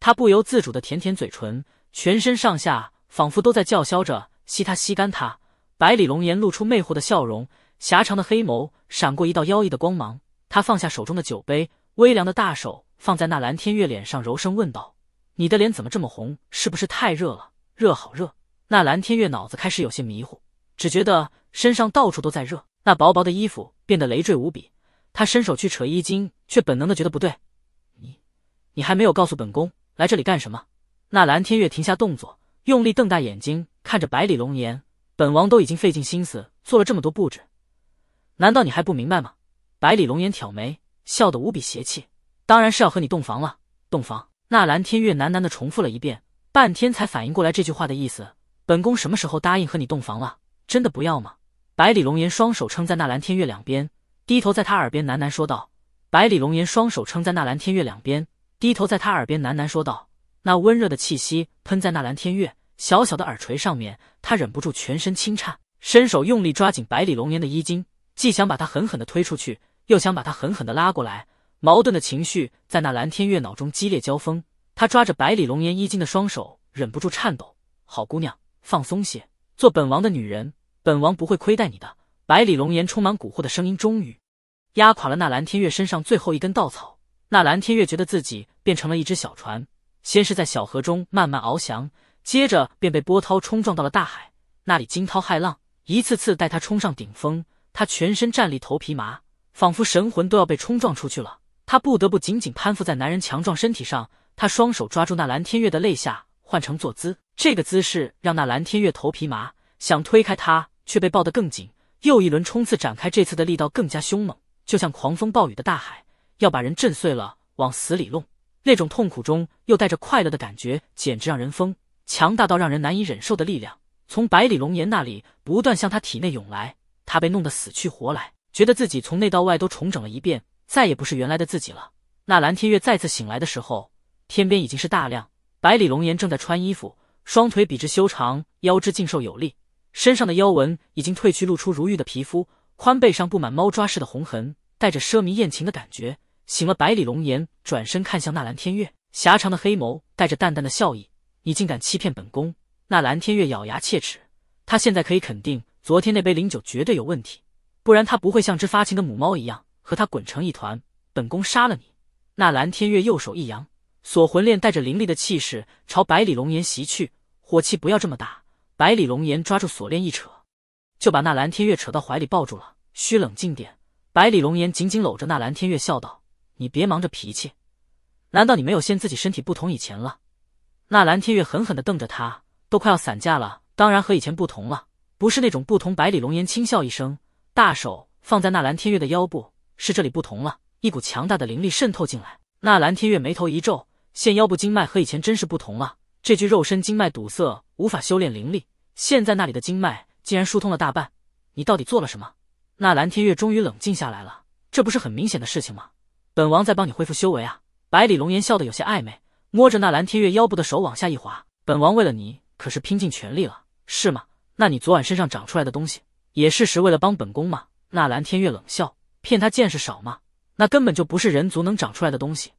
他不由自主的舔舔嘴唇，全身上下仿佛都在叫嚣着吸他吸干他。百里龙颜露出魅惑的笑容，狭长的黑眸闪过一道妖异的光芒。他放下手中的酒杯，微凉的大手放在那蓝天月脸上，柔声问道：“你的脸怎么这么红？是不是太热了？热好热。”那蓝天月脑子开始有些迷糊，只觉得身上到处都在热，那薄薄的衣服变得累赘无比。他伸手去扯衣襟，却本能的觉得不对：“你，你还没有告诉本宫。”来这里干什么？那蓝天月停下动作，用力瞪大眼睛看着百里龙颜。本王都已经费尽心思做了这么多布置，难道你还不明白吗？百里龙颜挑眉，笑得无比邪气。当然是要和你洞房了，洞房。那蓝天月喃喃的重复了一遍，半天才反应过来这句话的意思。本宫什么时候答应和你洞房了？真的不要吗？百里龙颜双手撑在那蓝天月两边，低头在他耳边喃喃说道。百里龙颜双手撑在那蓝天月两边。低头在他耳边喃喃说道，那温热的气息喷在那蓝天月小小的耳垂上面，他忍不住全身轻颤，伸手用力抓紧百里龙颜的衣襟，既想把他狠狠的推出去，又想把他狠狠的拉过来，矛盾的情绪在那蓝天月脑中激烈交锋，他抓着百里龙颜衣襟的双手忍不住颤抖。好姑娘，放松些，做本王的女人，本王不会亏待你的。百里龙颜充满蛊惑的声音终于压垮了那蓝天月身上最后一根稻草。那蓝天月觉得自己变成了一只小船，先是在小河中慢慢翱翔，接着便被波涛冲撞到了大海。那里惊涛骇浪，一次次带他冲上顶峰。他全身站立，头皮麻，仿佛神魂都要被冲撞出去了。他不得不紧紧攀附在男人强壮身体上。他双手抓住那蓝天月的肋下，换成坐姿。这个姿势让那蓝天月头皮麻，想推开他却被抱得更紧。又一轮冲刺展开，这次的力道更加凶猛，就像狂风暴雨的大海。要把人震碎了，往死里弄，那种痛苦中又带着快乐的感觉，简直让人疯。强大到让人难以忍受的力量，从百里龙颜那里不断向他体内涌来，他被弄得死去活来，觉得自己从内到外都重整了一遍，再也不是原来的自己了。那蓝天月再次醒来的时候，天边已经是大亮，百里龙颜正在穿衣服，双腿笔直修长，腰肢劲瘦有力，身上的腰纹已经褪去，露出如玉的皮肤，宽背上布满猫抓似的红痕，带着奢靡艳情的感觉。醒了，百里龙颜转身看向纳兰天月，狭长的黑眸带着淡淡的笑意。你竟敢欺骗本宫！纳兰天月咬牙切齿。他现在可以肯定，昨天那杯灵酒绝对有问题，不然他不会像只发情的母猫一样和他滚成一团。本宫杀了你！纳兰天月右手一扬，锁魂链带着凌厉的气势朝百里龙颜袭去。火气不要这么大！百里龙颜抓住锁链一扯，就把纳兰天月扯到怀里抱住了。需冷静点。百里龙颜紧紧搂着纳兰天月，笑道。你别忙着脾气，难道你没有现自己身体不同以前了？那蓝天月狠狠的瞪着他，都快要散架了。当然和以前不同了，不是那种不同。百里龙颜轻笑一声，大手放在那蓝天月的腰部，是这里不同了，一股强大的灵力渗透进来。那蓝天月眉头一皱，现腰部经脉和以前真是不同了，这具肉身经脉堵塞，无法修炼灵力，现在那里的经脉竟然疏通了大半。你到底做了什么？那蓝天月终于冷静下来了，这不是很明显的事情吗？本王在帮你恢复修为啊！百里龙颜笑得有些暧昧，摸着那蓝天月腰部的手往下一滑。本王为了你可是拼尽全力了，是吗？那你昨晚身上长出来的东西，也是是为了帮本宫吗？那蓝天月冷笑，骗他见识少吗？那根本就不是人族能长出来的东西。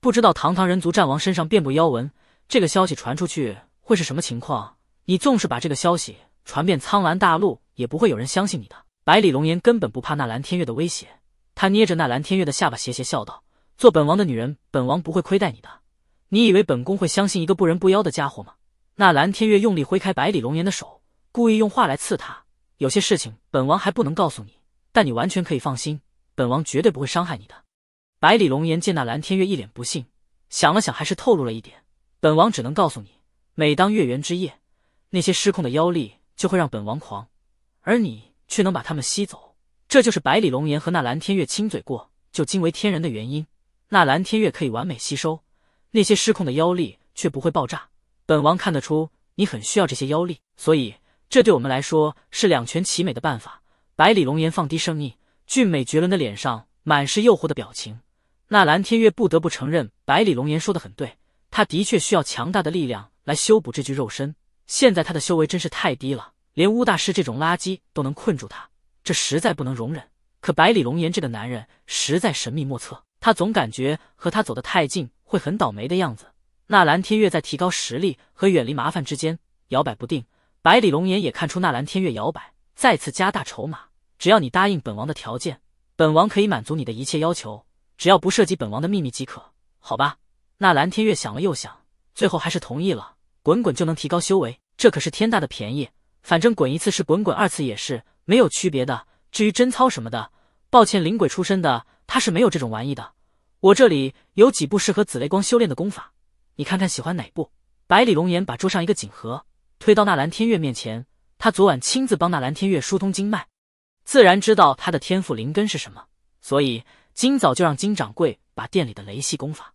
不知道堂堂人族战王身上遍布妖纹，这个消息传出去会是什么情况？你纵是把这个消息传遍苍蓝大陆，也不会有人相信你的。百里龙颜根本不怕那蓝天月的威胁。他捏着那蓝天月的下巴，邪邪笑道：“做本王的女人，本王不会亏待你的。你以为本宫会相信一个不人不妖的家伙吗？”那蓝天月用力挥开百里龙颜的手，故意用话来刺他：“有些事情本王还不能告诉你，但你完全可以放心，本王绝对不会伤害你的。”百里龙颜见那蓝天月一脸不信，想了想，还是透露了一点：“本王只能告诉你，每当月圆之夜，那些失控的妖力就会让本王狂，而你却能把他们吸走。”这就是百里龙颜和那蓝天月亲嘴过就惊为天人的原因。那蓝天月可以完美吸收那些失控的妖力，却不会爆炸。本王看得出你很需要这些妖力，所以这对我们来说是两全其美的办法。百里龙颜放低声音，俊美绝伦的脸上满是诱惑的表情。那蓝天月不得不承认，百里龙颜说的很对，他的确需要强大的力量来修补这具肉身。现在他的修为真是太低了，连乌大师这种垃圾都能困住他。这实在不能容忍。可百里龙颜这个男人实在神秘莫测，他总感觉和他走得太近会很倒霉的样子。纳兰天月在提高实力和远离麻烦之间摇摆不定。百里龙颜也看出纳兰天月摇摆，再次加大筹码：“只要你答应本王的条件，本王可以满足你的一切要求，只要不涉及本王的秘密即可，好吧？”纳兰天月想了又想，最后还是同意了。滚滚就能提高修为，这可是天大的便宜。反正滚一次是滚滚，二次也是。没有区别的。至于贞操什么的，抱歉，灵鬼出身的他是没有这种玩意的。我这里有几部适合紫雷光修炼的功法，你看看喜欢哪部。百里龙颜把桌上一个锦盒推到纳兰天月面前，他昨晚亲自帮纳兰天月疏通经脉，自然知道他的天赋灵根是什么，所以今早就让金掌柜把店里的雷系功法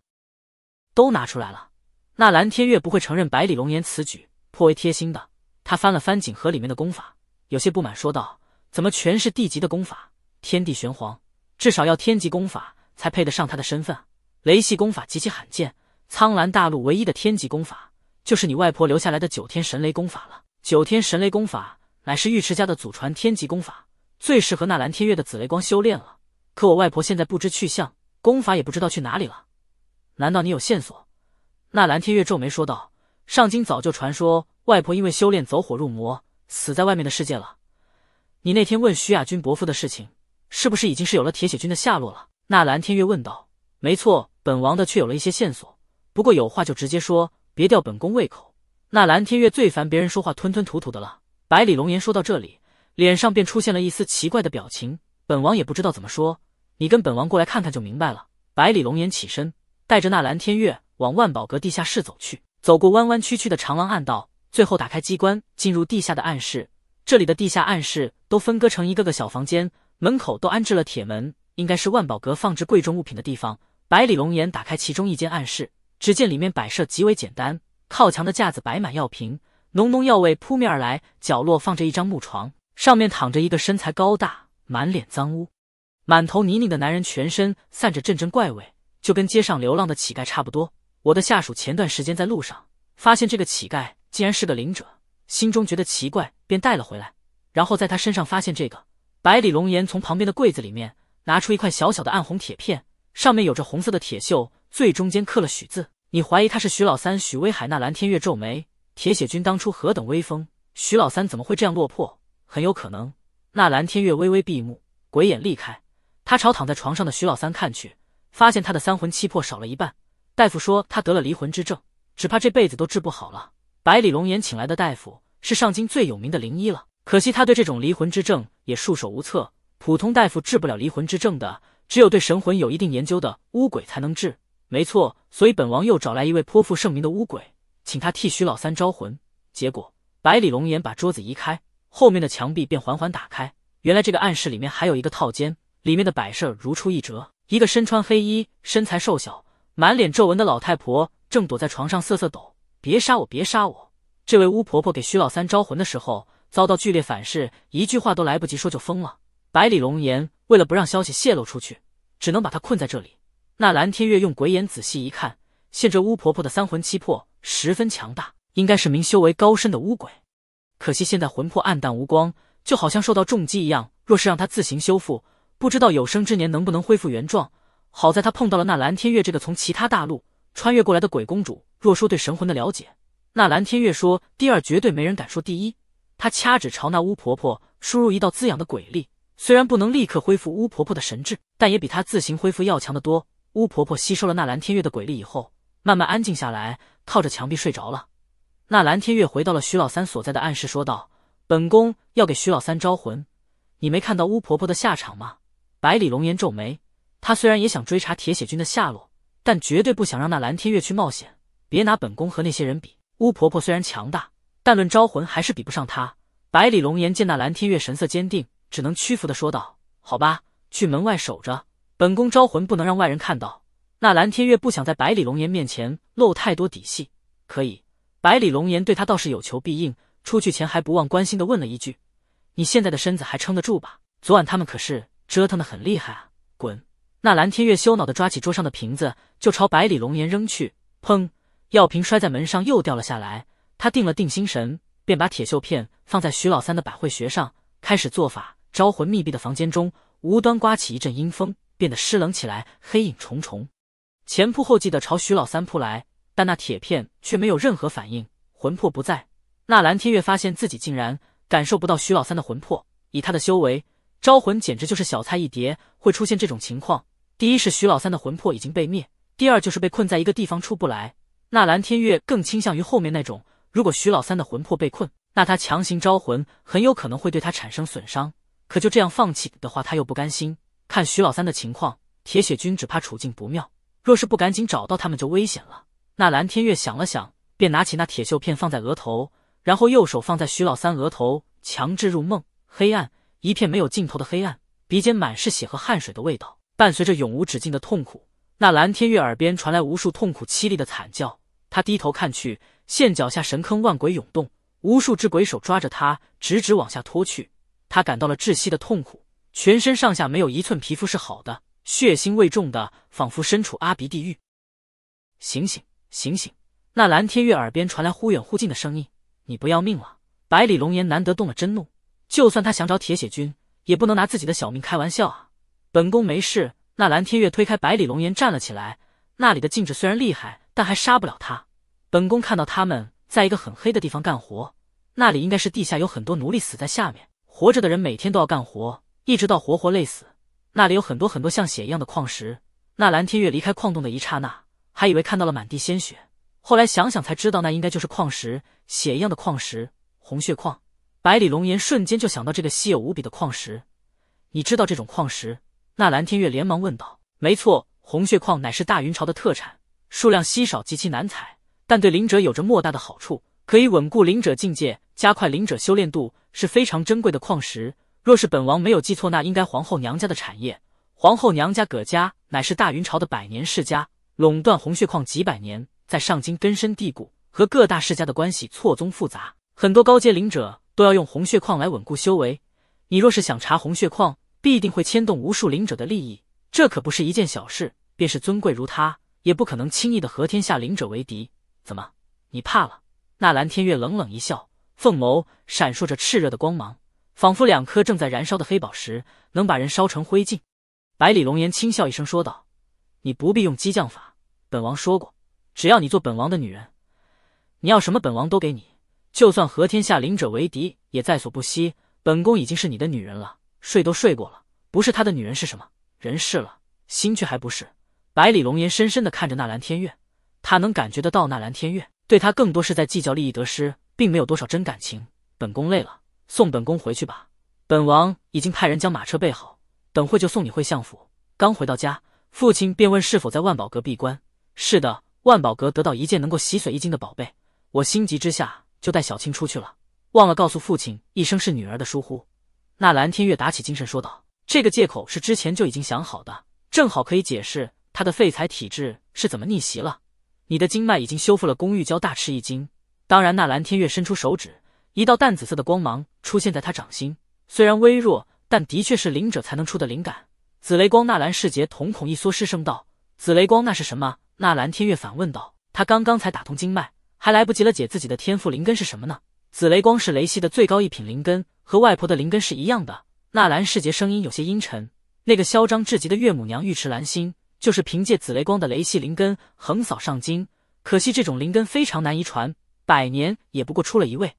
都拿出来了。纳兰天月不会承认百里龙颜此举颇为贴心的，他翻了翻锦盒里面的功法。有些不满说道：“怎么全是地级的功法？天地玄黄，至少要天级功法才配得上他的身份。雷系功法极其罕见，苍蓝大陆唯一的天级功法就是你外婆留下来的九天神雷功法了。九天神雷功法乃是尉迟家的祖传天级功法，最适合那蓝天月的紫雷光修炼了。可我外婆现在不知去向，功法也不知道去哪里了。难道你有线索？”那蓝天月皱眉说道：“上京早就传说，外婆因为修炼走火入魔。”死在外面的世界了。你那天问徐亚军伯父的事情，是不是已经是有了铁血军的下落了？那蓝天月问道。没错，本王的却有了一些线索。不过有话就直接说，别吊本宫胃口。那蓝天月最烦别人说话吞吞吐吐的了。百里龙颜说到这里，脸上便出现了一丝奇怪的表情。本王也不知道怎么说，你跟本王过来看看就明白了。百里龙颜起身，带着那蓝天月往万宝阁地下室走去，走过弯弯曲曲的长廊暗道。最后打开机关，进入地下的暗室。这里的地下暗室都分割成一个个小房间，门口都安置了铁门，应该是万宝阁放置贵重物品的地方。百里龙颜打开其中一间暗室，只见里面摆设极为简单，靠墙的架子摆满药瓶，浓浓药味扑面而来。角落放着一张木床，上面躺着一个身材高大、满脸脏污、满头泥泞的男人，全身散着阵阵怪味，就跟街上流浪的乞丐差不多。我的下属前段时间在路上发现这个乞丐。竟然是个灵者，心中觉得奇怪，便带了回来。然后在他身上发现这个百里龙岩，从旁边的柜子里面拿出一块小小的暗红铁片，上面有着红色的铁锈，最中间刻了“许”字。你怀疑他是许老三？许威海？那蓝天月皱眉：铁血军当初何等威风，许老三怎么会这样落魄？很有可能。那蓝天月微微闭目，鬼眼离开，他朝躺在床上的许老三看去，发现他的三魂七魄少了一半。大夫说他得了离魂之症，只怕这辈子都治不好了。百里龙岩请来的大夫是上京最有名的灵医了，可惜他对这种离魂之症也束手无策。普通大夫治不了离魂之症的，只有对神魂有一定研究的巫鬼才能治。没错，所以本王又找来一位颇负盛名的巫鬼，请他替徐老三招魂。结果，百里龙岩把桌子移开，后面的墙壁便缓缓打开。原来这个暗室里面还有一个套间，里面的摆设如出一辙。一个身穿黑衣、身材瘦小、满脸皱纹的老太婆正躲在床上瑟瑟抖。别杀我！别杀我！这位巫婆婆给徐老三招魂的时候遭到剧烈反噬，一句话都来不及说就疯了。百里龙岩为了不让消息泄露出去，只能把她困在这里。那蓝天月用鬼眼仔细一看，现这巫婆婆的三魂七魄十分强大，应该是名修为高深的巫鬼。可惜现在魂魄暗淡无光，就好像受到重击一样。若是让她自行修复，不知道有生之年能不能恢复原状。好在她碰到了那蓝天月这个从其他大陆。穿越过来的鬼公主，若说对神魂的了解，那蓝天月说第二，绝对没人敢说第一。他掐指朝那巫婆婆输入一道滋养的鬼力，虽然不能立刻恢复巫婆婆的神智，但也比她自行恢复要强得多。巫婆婆吸收了那蓝天月的鬼力以后，慢慢安静下来，靠着墙壁睡着了。那蓝天月回到了徐老三所在的暗室，说道：“本宫要给徐老三招魂，你没看到巫婆婆的下场吗？”百里龙颜皱眉，他虽然也想追查铁血军的下落。但绝对不想让那蓝天月去冒险，别拿本宫和那些人比。巫婆婆虽然强大，但论招魂还是比不上她。百里龙颜见那蓝天月神色坚定，只能屈服的说道：“好吧，去门外守着。本宫招魂不能让外人看到。”那蓝天月不想在百里龙颜面前露太多底细，可以。百里龙颜对他倒是有求必应，出去前还不忘关心的问了一句：“你现在的身子还撑得住吧？昨晚他们可是折腾的很厉害啊！”滚。那蓝天月羞恼地抓起桌上的瓶子，就朝百里龙颜扔去。砰！药瓶摔在门上，又掉了下来。他定了定心神，便把铁锈片放在徐老三的百会穴上，开始做法。招魂密闭的房间中，无端刮起一阵阴风，变得湿冷起来，黑影重重，前仆后继地朝徐老三扑来。但那铁片却没有任何反应，魂魄不在。那蓝天月发现自己竟然感受不到徐老三的魂魄，以他的修为，招魂简直就是小菜一碟，会出现这种情况。第一是徐老三的魂魄已经被灭，第二就是被困在一个地方出不来。那蓝天月更倾向于后面那种。如果徐老三的魂魄被困，那他强行招魂很有可能会对他产生损伤。可就这样放弃的话，他又不甘心。看徐老三的情况，铁血军只怕处境不妙。若是不赶紧找到他们，就危险了。那蓝天月想了想，便拿起那铁锈片放在额头，然后右手放在徐老三额头，强制入梦。黑暗，一片没有尽头的黑暗，鼻尖满是血和汗水的味道。伴随着永无止境的痛苦，那蓝天月耳边传来无数痛苦凄厉的惨叫。他低头看去，现脚下神坑万鬼涌动，无数只鬼手抓着他，直直往下拖去。他感到了窒息的痛苦，全身上下没有一寸皮肤是好的，血腥味重的，仿佛身处阿鼻地狱。醒醒，醒醒！那蓝天月耳边传来忽远忽近的声音：“你不要命了！”百里龙颜难得动了真怒，就算他想找铁血军，也不能拿自己的小命开玩笑啊！本宫没事。那蓝天月推开百里龙颜，站了起来。那里的禁制虽然厉害，但还杀不了他。本宫看到他们在一个很黑的地方干活，那里应该是地下有很多奴隶死在下面，活着的人每天都要干活，一直到活活累死。那里有很多很多像血一样的矿石。那蓝天月离开矿洞的一刹那，还以为看到了满地鲜血，后来想想才知道那应该就是矿石，血一样的矿石——红血矿。百里龙颜瞬间就想到这个稀有无比的矿石。你知道这种矿石？那蓝天月连忙问道：“没错，红血矿乃是大云朝的特产，数量稀少，极其难采，但对灵者有着莫大的好处，可以稳固灵者境界，加快灵者修炼度，是非常珍贵的矿石。若是本王没有记错，那应该皇后娘家的产业。皇后娘家葛家乃是大云朝的百年世家，垄断红血矿几百年，在上京根深蒂固，和各大世家的关系错综复杂。很多高阶灵者都要用红血矿来稳固修为。你若是想查红血矿。”必定会牵动无数灵者的利益，这可不是一件小事。便是尊贵如他，也不可能轻易的和天下灵者为敌。怎么，你怕了？那蓝天月冷冷一笑，凤眸闪烁着炽热的光芒，仿佛两颗正在燃烧的黑宝石，能把人烧成灰烬。百里龙颜轻笑一声说道：“你不必用激将法，本王说过，只要你做本王的女人，你要什么，本王都给你。就算和天下灵者为敌，也在所不惜。本宫已经是你的女人了。”睡都睡过了，不是他的女人是什么？人是了，心却还不是。百里龙颜深深的看着那蓝天月，他能感觉得到那蓝天月对他更多是在计较利益得失，并没有多少真感情。本宫累了，送本宫回去吧。本王已经派人将马车备好，等会就送你回相府。刚回到家，父亲便问是否在万宝阁闭关。是的，万宝阁得到一件能够洗髓一斤的宝贝，我心急之下就带小青出去了，忘了告诉父亲一声，是女儿的疏忽。那蓝天月打起精神说道：“这个借口是之前就已经想好的，正好可以解释他的废材体质是怎么逆袭了。你的经脉已经修复了。”宫玉娇大吃一惊。当然，那蓝天月伸出手指，一道淡紫色的光芒出现在他掌心，虽然微弱，但的确是灵者才能出的灵感。紫雷光。纳兰世杰瞳孔一缩，失声道：“紫雷光，那是什么？”那蓝天月反问道：“他刚刚才打通经脉，还来不及了解自己的天赋灵根是什么呢？紫雷光是雷系的最高一品灵根。”和外婆的灵根是一样的。纳兰世杰声音有些阴沉。那个嚣张至极的岳母娘尉迟兰心，就是凭借紫雷光的雷系灵根横扫上京。可惜这种灵根非常难遗传，百年也不过出了一位，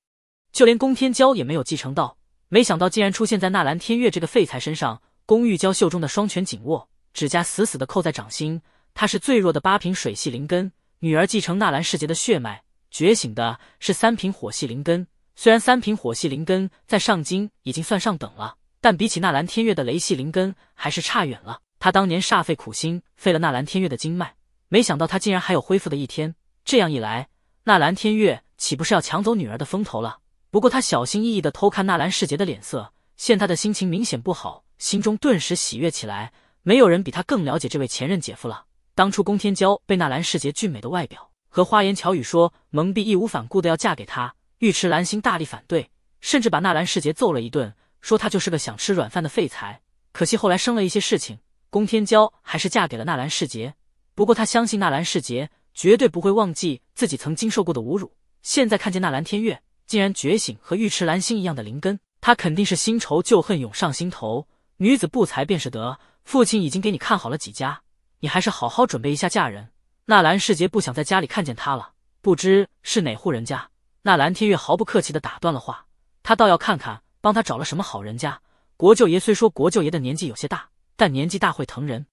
就连宫天骄也没有继承到。没想到竟然出现在纳兰天月这个废材身上。宫玉娇袖中的双拳紧握，指甲死死的扣在掌心。她是最弱的八品水系灵根，女儿继承纳兰世杰的血脉，觉醒的是三品火系灵根。虽然三品火系灵根在上京已经算上等了，但比起纳兰天月的雷系灵根还是差远了。他当年煞费苦心废了纳兰天月的经脉，没想到他竟然还有恢复的一天。这样一来，纳兰天月岂不是要抢走女儿的风头了？不过他小心翼翼的偷看纳兰世杰的脸色，现他的心情明显不好，心中顿时喜悦起来。没有人比他更了解这位前任姐夫了。当初宫天娇被纳兰世杰俊美的外表和花言巧语说蒙蔽，义无反顾的要嫁给他。尉迟兰心大力反对，甚至把纳兰世杰揍了一顿，说他就是个想吃软饭的废材。可惜后来生了一些事情，宫天娇还是嫁给了纳兰世杰。不过他相信纳兰世杰绝对不会忘记自己曾经受过的侮辱。现在看见纳兰天月竟然觉醒和尉迟兰心一样的灵根，他肯定是新仇旧恨涌上心头。女子不才便是德，父亲已经给你看好了几家，你还是好好准备一下嫁人。纳兰世杰不想在家里看见他了，不知是哪户人家。那蓝天月毫不客气地打断了话，他倒要看看帮他找了什么好人家。国舅爷虽说国舅爷的年纪有些大，但年纪大会疼人。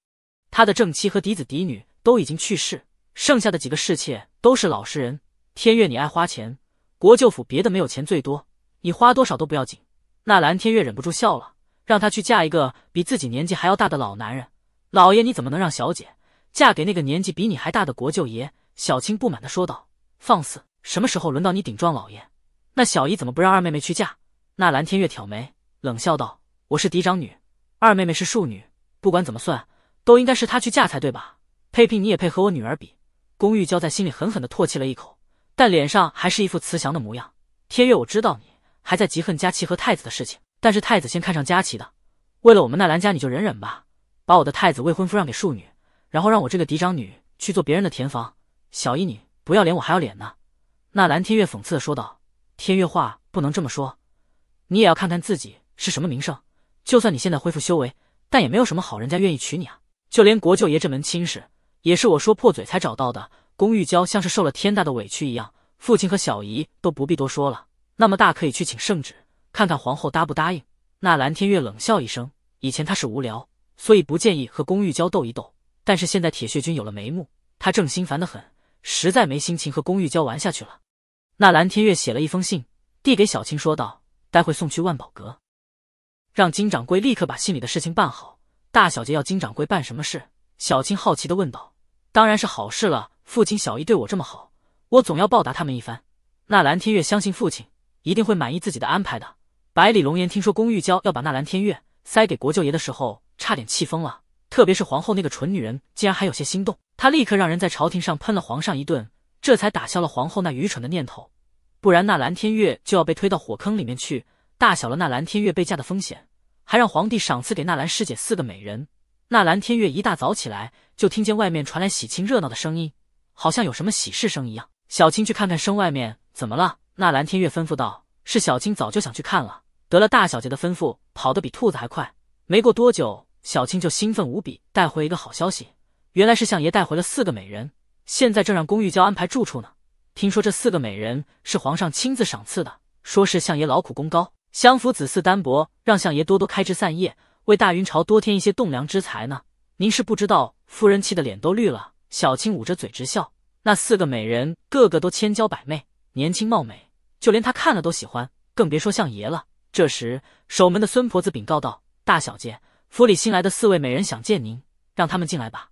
他的正妻和嫡子嫡女都已经去世，剩下的几个侍妾都是老实人。天月，你爱花钱，国舅府别的没有钱，最多你花多少都不要紧。那蓝天月忍不住笑了，让他去嫁一个比自己年纪还要大的老男人。老爷，你怎么能让小姐嫁给那个年纪比你还大的国舅爷？小青不满地说道，放肆。什么时候轮到你顶撞老爷？那小姨怎么不让二妹妹去嫁？纳兰天月挑眉冷笑道：“我是嫡长女，二妹妹是庶女，不管怎么算，都应该是她去嫁才对吧？佩聘你也配和我女儿比？”宫玉娇在心里狠狠的唾弃了一口，但脸上还是一副慈祥的模样。天月，我知道你还在嫉恨佳琪和太子的事情，但是太子先看上佳琪的，为了我们纳兰家，你就忍忍吧，把我的太子未婚夫让给庶女，然后让我这个嫡长女去做别人的田房。小姨，你不要脸，我还要脸呢。那蓝天月讽刺的说道：“天月话不能这么说，你也要看看自己是什么名声。就算你现在恢复修为，但也没有什么好人家愿意娶你啊。就连国舅爷这门亲事，也是我说破嘴才找到的。”宫玉娇像是受了天大的委屈一样，父亲和小姨都不必多说了，那么大可以去请圣旨，看看皇后答不答应。那蓝天月冷笑一声，以前他是无聊，所以不建议和宫玉娇斗一斗。但是现在铁血军有了眉目，他正心烦的很，实在没心情和宫玉娇玩下去了。那蓝天月写了一封信，递给小青，说道：“待会送去万宝阁，让金掌柜立刻把信里的事情办好。”大小姐要金掌柜办什么事？小青好奇的问道：“当然是好事了，父亲、小姨对我这么好，我总要报答他们一番。”那蓝天月相信父亲一定会满意自己的安排的。百里龙颜听说宫玉娇要把那蓝天月塞给国舅爷的时候，差点气疯了。特别是皇后那个蠢女人，竟然还有些心动。她立刻让人在朝廷上喷了皇上一顿。这才打消了皇后那愚蠢的念头，不然那蓝天月就要被推到火坑里面去，大小了那蓝天月被嫁的风险，还让皇帝赏赐给纳兰师姐四个美人。纳蓝天月一大早起来就听见外面传来喜庆热闹的声音，好像有什么喜事声一样。小青去看看声外面怎么了？纳蓝天月吩咐道：“是小青早就想去看了，得了大小姐的吩咐，跑得比兔子还快。”没过多久，小青就兴奋无比带回一个好消息，原来是相爷带回了四个美人。现在正让宫玉娇安排住处呢。听说这四个美人是皇上亲自赏赐的，说是相爷劳苦功高，相府子嗣单薄，让相爷多多开枝散叶，为大云朝多添一些栋梁之才呢。您是不知道，夫人气的脸都绿了。小青捂着嘴直笑。那四个美人个个都千娇百媚，年轻貌美，就连她看了都喜欢，更别说相爷了。这时，守门的孙婆子禀告道：“大小姐，府里新来的四位美人想见您，让他们进来吧。”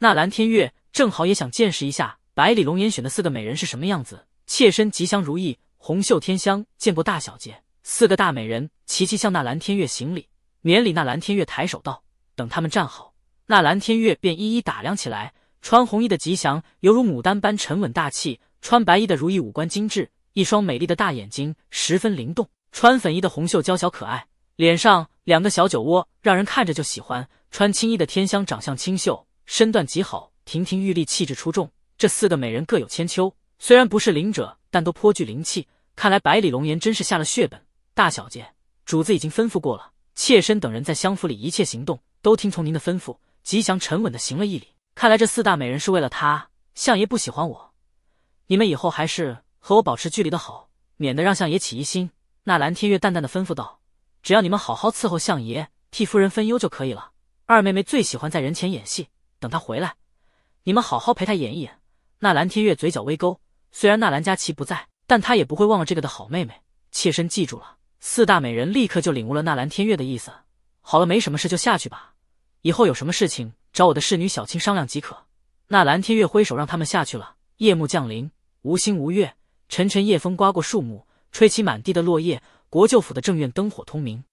那蓝天月。正好也想见识一下百里龙岩选的四个美人是什么样子。妾身吉祥如意，红袖天香，见过大小姐。四个大美人齐齐向那蓝天月行礼。免礼。那蓝天月抬手道：“等他们站好。”那蓝天月便一一打量起来。穿红衣的吉祥犹如牡丹般沉稳大气；穿白衣的如意五官精致，一双美丽的大眼睛十分灵动；穿粉衣的红袖娇小可爱，脸上两个小酒窝让人看着就喜欢；穿青衣的天香长相清秀，身段极好。亭亭玉立，气质出众，这四个美人各有千秋。虽然不是灵者，但都颇具灵气。看来百里龙颜真是下了血本。大小姐，主子已经吩咐过了，妾身等人在相府里一切行动都听从您的吩咐。吉祥沉稳的行了一礼。看来这四大美人是为了他。相爷不喜欢我，你们以后还是和我保持距离的好，免得让相爷起疑心。那蓝天月淡淡的吩咐道：“只要你们好好伺候相爷，替夫人分忧就可以了。”二妹妹最喜欢在人前演戏，等她回来。你们好好陪他演一演。纳兰天月嘴角微勾，虽然纳兰佳琪不在，但他也不会忘了这个的好妹妹。妾身记住了。四大美人立刻就领悟了纳兰天月的意思。好了，没什么事就下去吧。以后有什么事情找我的侍女小青商量即可。纳兰天月挥手让他们下去了。夜幕降临，无星无月，沉沉夜风刮过树木，吹起满地的落叶。国舅府的正院灯火通明，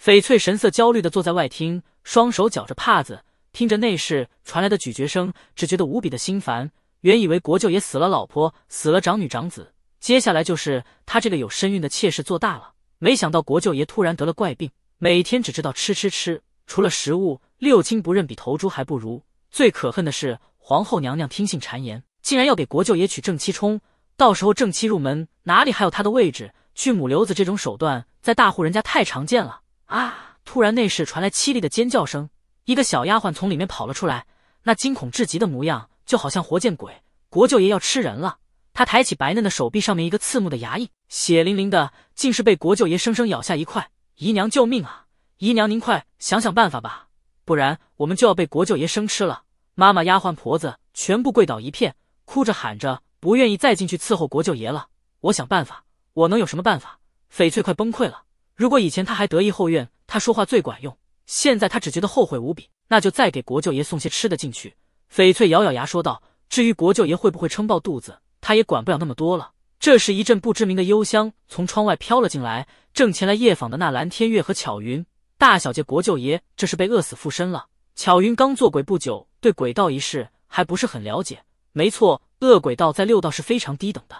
翡翠神色焦虑的坐在外厅，双手绞着帕子。听着内室传来的咀嚼声，只觉得无比的心烦。原以为国舅爷死了，老婆死了，长女长子，接下来就是他这个有身孕的妾室做大了。没想到国舅爷突然得了怪病，每天只知道吃吃吃，除了食物六亲不认，比头猪还不如。最可恨的是皇后娘娘听信谗言，竟然要给国舅爷娶正妻充，到时候正妻入门，哪里还有他的位置？去母瘤子这种手段在大户人家太常见了啊！突然内室传来凄厉的尖叫声。一个小丫鬟从里面跑了出来，那惊恐至极的模样，就好像活见鬼！国舅爷要吃人了！他抬起白嫩的手臂，上面一个刺目的牙印，血淋淋的，竟是被国舅爷生生咬下一块。姨娘救命啊！姨娘您快想想办法吧，不然我们就要被国舅爷生吃了！妈妈、丫鬟、婆子全部跪倒一片，哭着喊着，不愿意再进去伺候国舅爷了。我想办法，我能有什么办法？翡翠快崩溃了。如果以前他还得意后院，他说话最管用。现在他只觉得后悔无比，那就再给国舅爷送些吃的进去。翡翠咬咬牙说道：“至于国舅爷会不会撑爆肚子，他也管不了那么多了。”这时，一阵不知名的幽香从窗外飘了进来。正前来夜访的那蓝天月和巧云大小姐，国舅爷这是被饿死附身了。巧云刚做鬼不久，对鬼道一事还不是很了解。没错，恶鬼道在六道是非常低等的，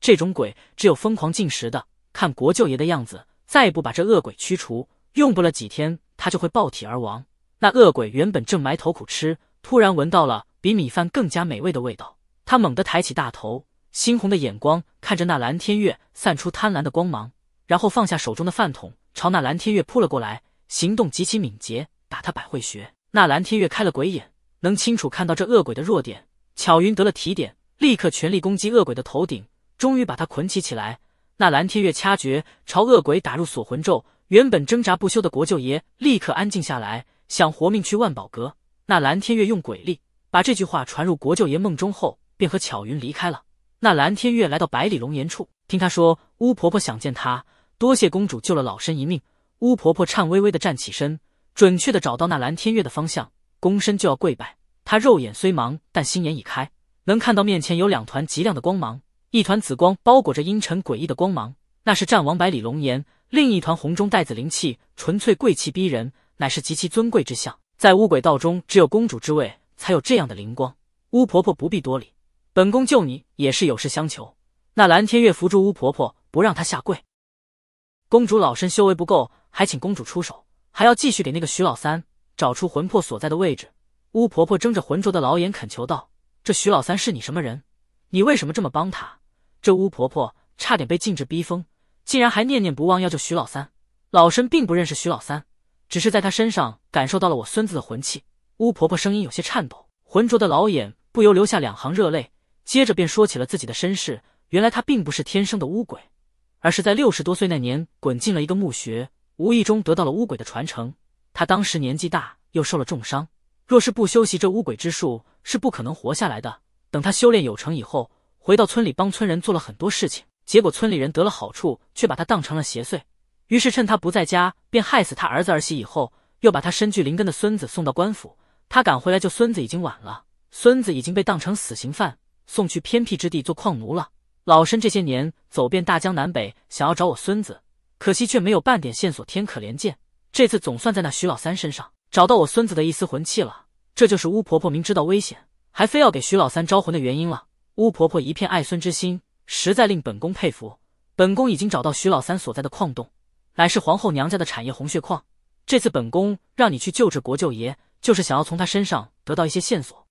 这种鬼只有疯狂进食的。看国舅爷的样子，再不把这恶鬼驱除，用不了几天。他就会爆体而亡。那恶鬼原本正埋头苦吃，突然闻到了比米饭更加美味的味道，他猛地抬起大头，猩红的眼光看着那蓝天月，散出贪婪的光芒，然后放下手中的饭桶，朝那蓝天月扑了过来，行动极其敏捷，打他百会穴。那蓝天月开了鬼眼，能清楚看到这恶鬼的弱点。巧云得了提点，立刻全力攻击恶鬼的头顶，终于把他捆起起来。那蓝天月掐诀朝恶鬼打入锁魂咒。原本挣扎不休的国舅爷立刻安静下来，想活命去万宝阁。那蓝天月用鬼力把这句话传入国舅爷梦中后，便和巧云离开了。那蓝天月来到百里龙岩处，听他说巫婆婆想见他，多谢公主救了老身一命。巫婆婆颤巍巍的站起身，准确的找到那蓝天月的方向，躬身就要跪拜。她肉眼虽盲，但心眼已开，能看到面前有两团极亮的光芒，一团紫光包裹着阴沉诡异的光芒，那是战王百里龙岩。另一团红中带紫灵气，纯粹贵气逼人，乃是极其尊贵之相。在巫鬼道中，只有公主之位才有这样的灵光。巫婆婆不必多礼，本宫救你也是有事相求。那蓝天月扶住巫婆婆，不让她下跪。公主，老身修为不够，还请公主出手。还要继续给那个徐老三找出魂魄所在的位置。巫婆婆睁着浑浊的老眼，恳求道：“这徐老三是你什么人？你为什么这么帮他？”这巫婆婆差点被禁制逼疯。竟然还念念不忘要救徐老三。老身并不认识徐老三，只是在他身上感受到了我孙子的魂气。巫婆婆声音有些颤抖，浑浊的老眼不由流下两行热泪，接着便说起了自己的身世。原来他并不是天生的巫鬼，而是在六十多岁那年滚进了一个墓穴，无意中得到了巫鬼的传承。他当时年纪大又受了重伤，若是不修习这巫鬼之术是不可能活下来的。等他修炼有成以后，回到村里帮村人做了很多事情。结果村里人得了好处，却把他当成了邪祟。于是趁他不在家，便害死他儿子儿媳。以后又把他身具灵根的孙子送到官府。他赶回来救孙子，已经晚了。孙子已经被当成死刑犯，送去偏僻之地做矿奴了。老身这些年走遍大江南北，想要找我孙子，可惜却没有半点线索。天可怜见，这次总算在那徐老三身上找到我孙子的一丝魂气了。这就是巫婆婆明知道危险，还非要给徐老三招魂的原因了。巫婆婆一片爱孙之心。实在令本宫佩服。本宫已经找到徐老三所在的矿洞，乃是皇后娘家的产业红血矿。这次本宫让你去救治国舅爷，就是想要从他身上得到一些线索。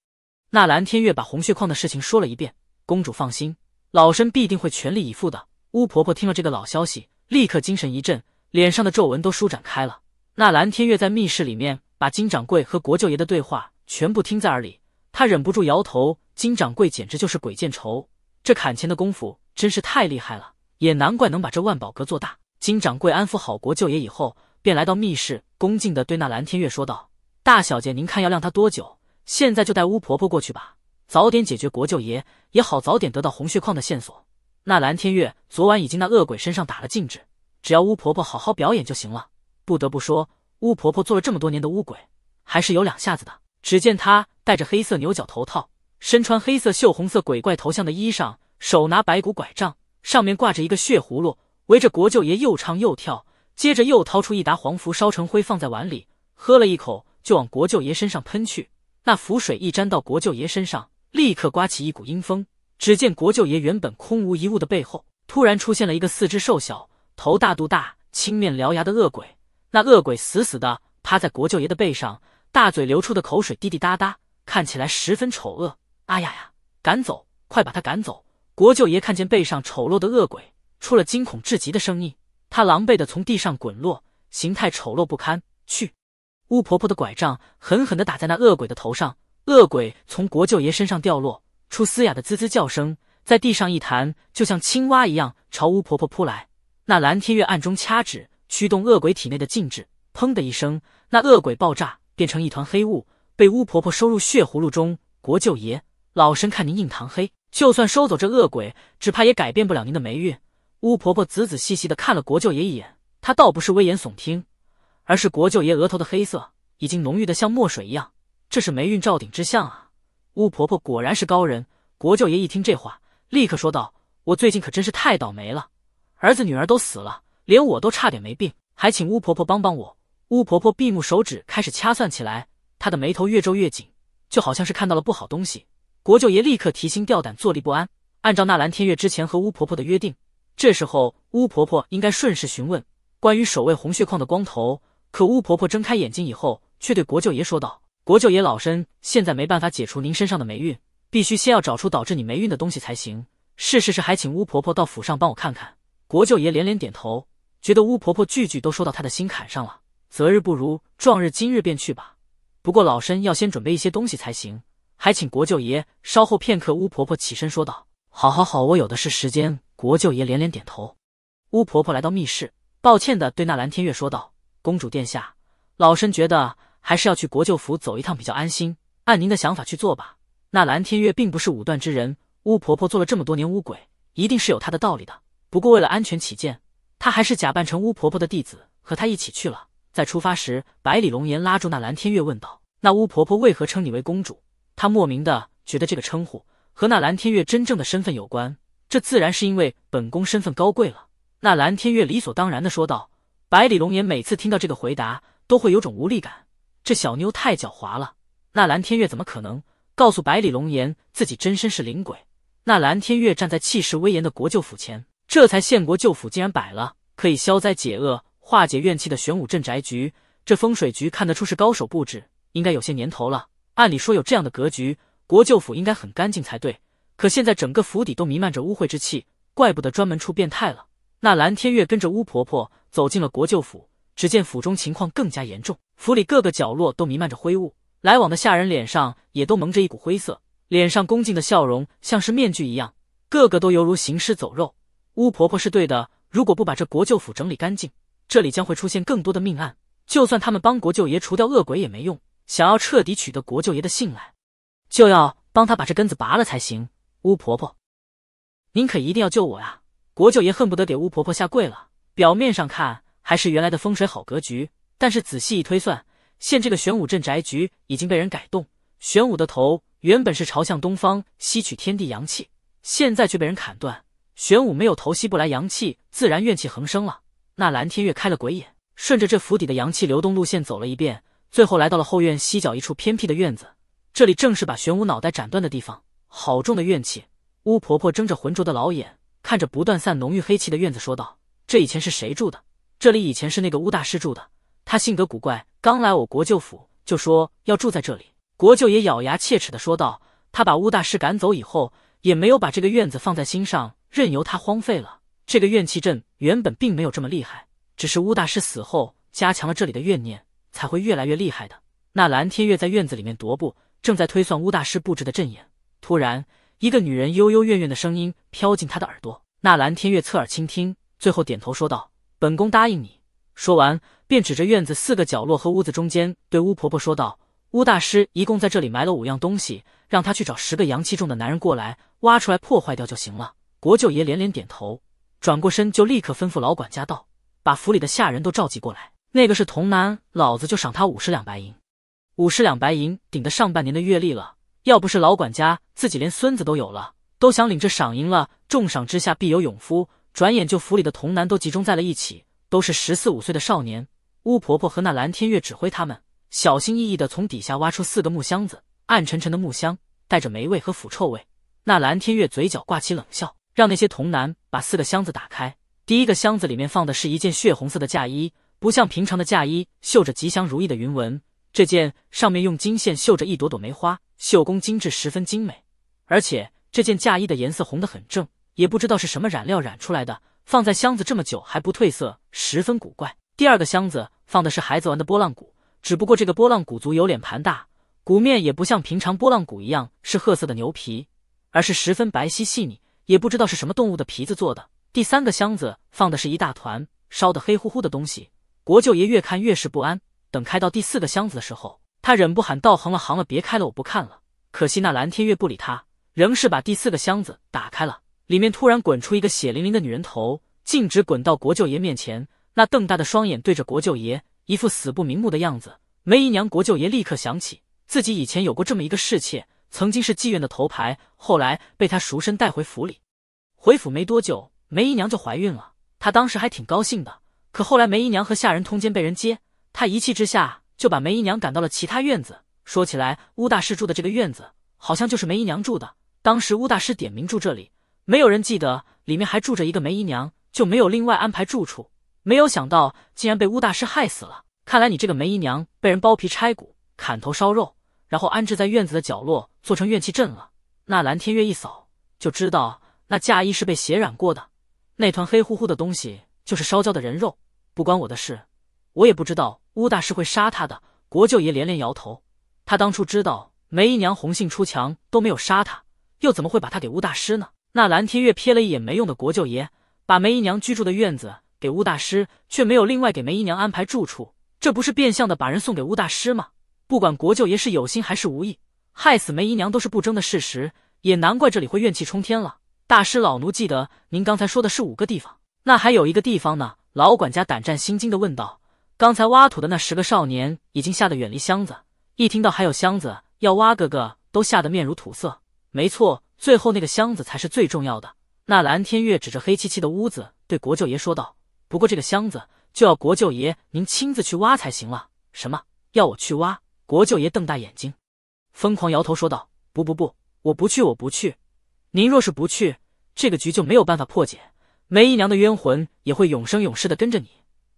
那蓝天月把红血矿的事情说了一遍。公主放心，老身必定会全力以赴的。巫婆婆听了这个老消息，立刻精神一振，脸上的皱纹都舒展开了。那蓝天月在密室里面把金掌柜和国舅爷的对话全部听在耳里，他忍不住摇头：金掌柜简直就是鬼见愁。这砍钱的功夫真是太厉害了，也难怪能把这万宝阁做大。金掌柜安抚好国舅爷以后，便来到密室，恭敬的对那蓝天月说道：“大小姐，您看要晾他多久？现在就带巫婆婆过去吧，早点解决国舅爷，也好早点得到红血矿的线索。”那蓝天月昨晚已经那恶鬼身上打了禁制，只要巫婆婆好好表演就行了。不得不说，巫婆婆做了这么多年的巫鬼，还是有两下子的。只见她戴着黑色牛角头套，身穿黑色绣红色鬼怪头像的衣裳。手拿白骨拐杖，上面挂着一个血葫芦，围着国舅爷又唱又跳。接着又掏出一沓黄符，烧成灰放在碗里，喝了一口，就往国舅爷身上喷去。那符水一沾到国舅爷身上，立刻刮起一股阴风。只见国舅爷原本空无一物的背后，突然出现了一个四肢瘦小、头大肚大、青面獠牙的恶鬼。那恶鬼死死地趴在国舅爷的背上，大嘴流出的口水滴滴答答，看起来十分丑恶。啊呀呀！赶走，快把他赶走！国舅爷看见背上丑陋的恶鬼，出了惊恐至极的声音。他狼狈地从地上滚落，形态丑陋不堪。去！巫婆婆的拐杖狠狠地打在那恶鬼的头上，恶鬼从国舅爷身上掉落，出嘶哑的滋滋叫声，在地上一弹，就像青蛙一样朝巫婆婆扑来。那蓝天月暗中掐指，驱动恶鬼体内的禁制，砰的一声，那恶鬼爆炸，变成一团黑雾，被巫婆婆收入血葫芦中。国舅爷，老身看您硬堂黑。就算收走这恶鬼，只怕也改变不了您的霉运。巫婆婆仔仔细细的看了国舅爷一眼，她倒不是危言耸听，而是国舅爷额头的黑色已经浓郁的像墨水一样，这是霉运照顶之象啊！巫婆婆果然是高人。国舅爷一听这话，立刻说道：“我最近可真是太倒霉了，儿子女儿都死了，连我都差点没病，还请巫婆婆帮帮我。”巫婆婆闭目手指开始掐算起来，她的眉头越皱越紧，就好像是看到了不好东西。国舅爷立刻提心吊胆，坐立不安。按照纳兰天月之前和巫婆婆的约定，这时候巫婆婆应该顺势询问关于守卫红血矿的光头。可巫婆婆睁开眼睛以后，却对国舅爷说道：“国舅爷，老身现在没办法解除您身上的霉运，必须先要找出导致你霉运的东西才行。是是是，还请巫婆婆到府上帮我看看。”国舅爷连连点头，觉得巫婆婆句句都说到他的心坎上了。择日不如撞日，今日便去吧。不过老身要先准备一些东西才行。还请国舅爷稍后片刻。巫婆婆起身说道：“好，好，好，我有的是时间。”国舅爷连连点头。巫婆婆来到密室，抱歉的对那蓝天月说道：“公主殿下，老身觉得还是要去国舅府走一趟比较安心。按您的想法去做吧。”那蓝天月并不是武断之人，巫婆婆做了这么多年巫鬼，一定是有她的道理的。不过为了安全起见，她还是假扮成巫婆婆的弟子，和她一起去了。在出发时，百里龙颜拉住那蓝天月问道：“那巫婆婆为何称你为公主？”他莫名的觉得这个称呼和那蓝天月真正的身份有关，这自然是因为本宫身份高贵了。那蓝天月理所当然的说道：“百里龙颜每次听到这个回答，都会有种无力感。这小妞太狡猾了。那蓝天月怎么可能告诉百里龙颜自己真身是灵鬼？那蓝天月站在气势威严的国舅府前，这才现国舅府竟然摆了可以消灾解厄、化解怨气的玄武镇宅局。这风水局看得出是高手布置，应该有些年头了。”按理说有这样的格局，国舅府应该很干净才对。可现在整个府邸都弥漫着污秽之气，怪不得专门出变态了。那蓝天月跟着巫婆婆走进了国舅府，只见府中情况更加严重，府里各个角落都弥漫着灰雾，来往的下人脸上也都蒙着一股灰色，脸上恭敬的笑容像是面具一样，个个都犹如行尸走肉。巫婆婆是对的，如果不把这国舅府整理干净，这里将会出现更多的命案。就算他们帮国舅爷除掉恶鬼也没用。想要彻底取得国舅爷的信赖，就要帮他把这根子拔了才行。巫婆婆，您可一定要救我呀！国舅爷恨不得给巫婆婆下跪了。表面上看还是原来的风水好格局，但是仔细一推算，现这个玄武镇宅局已经被人改动。玄武的头原本是朝向东方，吸取天地阳气，现在却被人砍断。玄武没有头，吸不来阳气，自然怨气横生了。那蓝天月开了鬼眼，顺着这府邸的阳气流动路线走了一遍。最后来到了后院西角一处偏僻的院子，这里正是把玄武脑袋斩断的地方。好重的怨气！巫婆婆睁着浑浊的老眼，看着不断散浓郁黑气的院子，说道：“这以前是谁住的？这里以前是那个巫大师住的。他性格古怪，刚来我国舅府就说要住在这里。”国舅爷咬牙切齿的说道：“他把巫大师赶走以后，也没有把这个院子放在心上，任由他荒废了。这个怨气阵原本并没有这么厉害，只是巫大师死后加强了这里的怨念。”才会越来越厉害的。那蓝天月在院子里面踱步，正在推算巫大师布置的阵眼。突然，一个女人悠悠怨怨的声音飘进他的耳朵。那蓝天月侧耳倾听，最后点头说道：“本宫答应你。”说完，便指着院子四个角落和屋子中间，对巫婆婆说道：“巫大师一共在这里埋了五样东西，让他去找十个阳气重的男人过来，挖出来破坏掉就行了。”国舅爷连连点头，转过身就立刻吩咐老管家道：“把府里的下人都召集过来。”那个是童男，老子就赏他五十两白银。五十两白银顶得上半年的阅历了。要不是老管家自己连孙子都有了，都想领这赏银了。重赏之下必有勇夫，转眼就府里的童男都集中在了一起，都是十四五岁的少年。巫婆婆和那蓝天月指挥他们，小心翼翼的从底下挖出四个木箱子，暗沉沉的木箱带着霉味和腐臭味。那蓝天月嘴角挂起冷笑，让那些童男把四个箱子打开。第一个箱子里面放的是一件血红色的嫁衣。不像平常的嫁衣绣着吉祥如意的云纹，这件上面用金线绣着一朵朵梅花，绣工精致，十分精美。而且这件嫁衣的颜色红得很正，也不知道是什么染料染出来的，放在箱子这么久还不褪色，十分古怪。第二个箱子放的是孩子玩的波浪鼓，只不过这个波浪鼓足有脸盘大，鼓面也不像平常波浪鼓一样是褐色的牛皮，而是十分白皙细腻，也不知道是什么动物的皮子做的。第三个箱子放的是一大团烧得黑乎乎的东西。国舅爷越看越是不安。等开到第四个箱子的时候，他忍不喊：“道行了，行了，别开了，我不看了。”可惜那蓝天月不理他，仍是把第四个箱子打开了。里面突然滚出一个血淋淋的女人头，径直滚到国舅爷面前。那瞪大的双眼对着国舅爷，一副死不瞑目的样子。梅姨娘，国舅爷立刻想起自己以前有过这么一个侍妾，曾经是妓院的头牌，后来被他赎身带回府里。回府没多久，梅姨娘就怀孕了，她当时还挺高兴的。可后来梅姨娘和下人通奸被人接，他一气之下就把梅姨娘赶到了其他院子。说起来，乌大师住的这个院子好像就是梅姨娘住的。当时乌大师点名住这里，没有人记得里面还住着一个梅姨娘，就没有另外安排住处。没有想到竟然被乌大师害死了。看来你这个梅姨娘被人剥皮拆骨、砍头烧肉，然后安置在院子的角落做成怨气阵了。那蓝天月一扫就知道那嫁衣是被血染过的，那团黑乎乎的东西就是烧焦的人肉。不关我的事，我也不知道乌大师会杀他的国舅爷，连连摇头。他当初知道梅姨娘红杏出墙都没有杀他，又怎么会把他给乌大师呢？那蓝天月瞥了一眼没用的国舅爷，把梅姨娘居住的院子给乌大师，却没有另外给梅姨娘安排住处，这不是变相的把人送给乌大师吗？不管国舅爷是有心还是无意，害死梅姨娘都是不争的事实，也难怪这里会怨气冲天了。大师，老奴记得您刚才说的是五个地方，那还有一个地方呢？老管家胆战心惊地问道：“刚才挖土的那十个少年已经吓得远离箱子，一听到还有箱子要挖，个个都吓得面如土色。没错，最后那个箱子才是最重要的。”那蓝天月指着黑漆漆的屋子对国舅爷说道：“不过这个箱子就要国舅爷您亲自去挖才行了。”“什么？要我去挖？”国舅爷瞪大眼睛，疯狂摇头说道：“不不不，我不去，我不去。您若是不去，这个局就没有办法破解。”梅姨娘的冤魂也会永生永世的跟着你。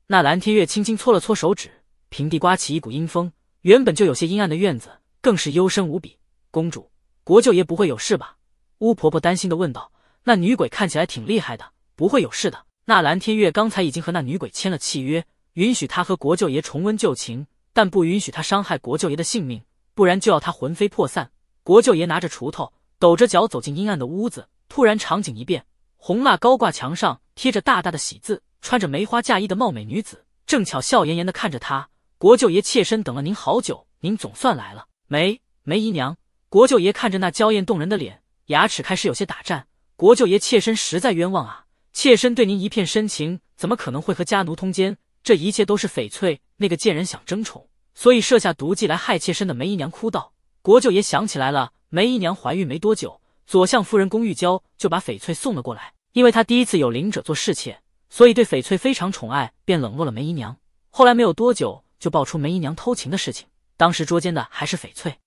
那蓝天月轻轻搓了搓手指，平地刮起一股阴风，原本就有些阴暗的院子更是幽深无比。公主，国舅爷不会有事吧？巫婆婆担心的问道。那女鬼看起来挺厉害的，不会有事的。那蓝天月刚才已经和那女鬼签了契约，允许她和国舅爷重温旧情，但不允许她伤害国舅爷的性命，不然就要她魂飞魄散。国舅爷拿着锄头，抖着脚走进阴暗的屋子，突然场景一变。红蜡高挂墙上，贴着大大的喜字，穿着梅花嫁衣的貌美女子正巧笑颜颜地看着他。国舅爷，妾身等了您好久，您总算来了。梅梅姨娘，国舅爷看着那娇艳动人的脸，牙齿开始有些打颤。国舅爷，妾身实在冤枉啊，妾身对您一片深情，怎么可能会和家奴通奸？这一切都是翡翠那个贱人想争宠，所以设下毒计来害妾身的。梅姨娘哭道。国舅爷想起来了，梅姨娘怀孕没多久。左相夫人龚玉娇就把翡翠送了过来，因为她第一次有灵者做侍妾，所以对翡翠非常宠爱，便冷落了梅姨娘。后来没有多久，就爆出梅姨娘偷情的事情。当时捉奸的还是翡翠，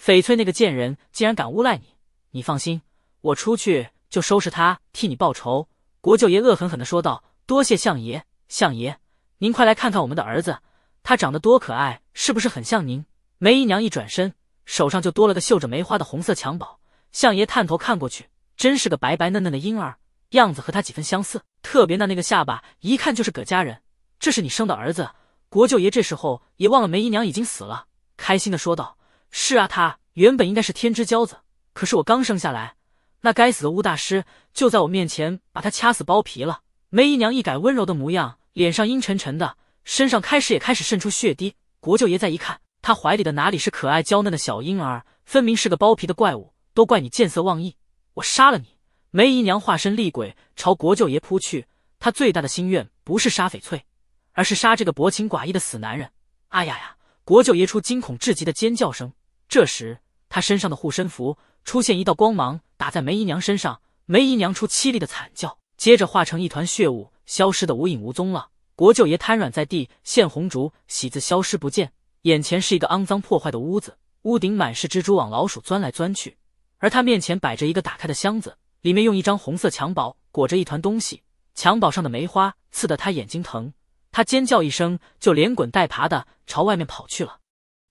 翡翠那个贱人竟然敢诬赖你！你放心，我出去就收拾她，替你报仇。”国舅爷恶狠狠地说道。“多谢相爷，相爷，您快来看看我们的儿子，他长得多可爱，是不是很像您？”梅姨娘一转身，手上就多了个绣着梅花的红色襁褓。相爷探头看过去，真是个白白嫩嫩的婴儿，样子和他几分相似，特别那那个下巴，一看就是葛家人。这是你生的儿子，国舅爷这时候也忘了梅姨娘已经死了，开心的说道：“是啊，他原本应该是天之骄子，可是我刚生下来，那该死的巫大师就在我面前把他掐死剥皮了。”梅姨娘一改温柔的模样，脸上阴沉沉的，身上开始也开始渗出血滴。国舅爷再一看，他怀里的哪里是可爱娇嫩的小婴儿，分明是个剥皮的怪物。都怪你见色忘义！我杀了你！梅姨娘化身厉鬼朝国舅爷扑去。她最大的心愿不是杀翡翠，而是杀这个薄情寡义的死男人！哎呀呀！国舅爷出惊恐至极的尖叫声。这时，他身上的护身符出现一道光芒，打在梅姨娘身上。梅姨娘出凄厉的惨叫，接着化成一团血雾，消失的无影无踪了。国舅爷瘫软在地，现红烛喜字消失不见，眼前是一个肮脏破坏的屋子，屋顶满是蜘蛛网，老鼠钻来钻去。而他面前摆着一个打开的箱子，里面用一张红色襁褓裹着一团东西，襁褓上的梅花刺得他眼睛疼，他尖叫一声，就连滚带爬的朝外面跑去了。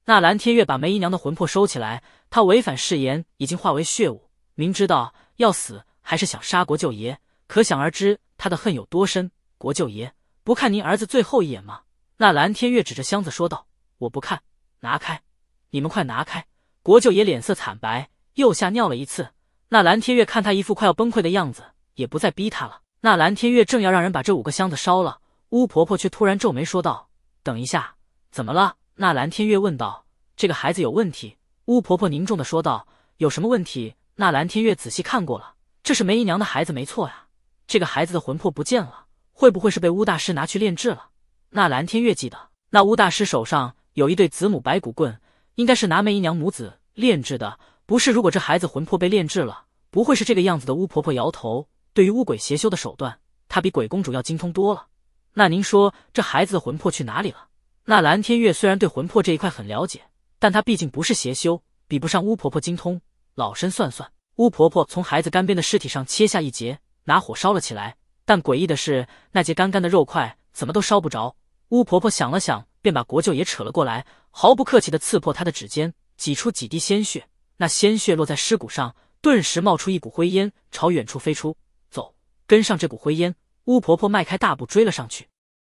那蓝天月把梅姨娘的魂魄收起来，他违反誓言，已经化为血雾，明知道要死，还是想杀国舅爷，可想而知他的恨有多深。国舅爷，不看您儿子最后一眼吗？那蓝天月指着箱子说道：“我不看，拿开，你们快拿开！”国舅爷脸色惨白。又吓尿了一次。那蓝天月看他一副快要崩溃的样子，也不再逼他了。那蓝天月正要让人把这五个箱子烧了，巫婆婆却突然皱眉说道：“等一下，怎么了？”那蓝天月问道：“这个孩子有问题？”巫婆婆凝重的说道：“有什么问题？”那蓝天月仔细看过了，这是梅姨娘的孩子没错呀。这个孩子的魂魄不见了，会不会是被巫大师拿去炼制了？那蓝天月记得，那巫大师手上有一对子母白骨棍，应该是拿梅姨娘母子炼制的。不是，如果这孩子魂魄被炼制了，不会是这个样子的。巫婆婆摇头。对于巫鬼邪修的手段，她比鬼公主要精通多了。那您说，这孩子的魂魄去哪里了？那蓝天月虽然对魂魄这一块很了解，但她毕竟不是邪修，比不上巫婆婆精通。老身算算，巫婆婆从孩子干边的尸体上切下一截，拿火烧了起来。但诡异的是，那截干干的肉块怎么都烧不着。巫婆婆想了想，便把国舅爷扯了过来，毫不客气地刺破他的指尖，挤出几滴鲜血。那鲜血落在尸骨上，顿时冒出一股灰烟，朝远处飞出。走，跟上这股灰烟！巫婆婆迈开大步追了上去。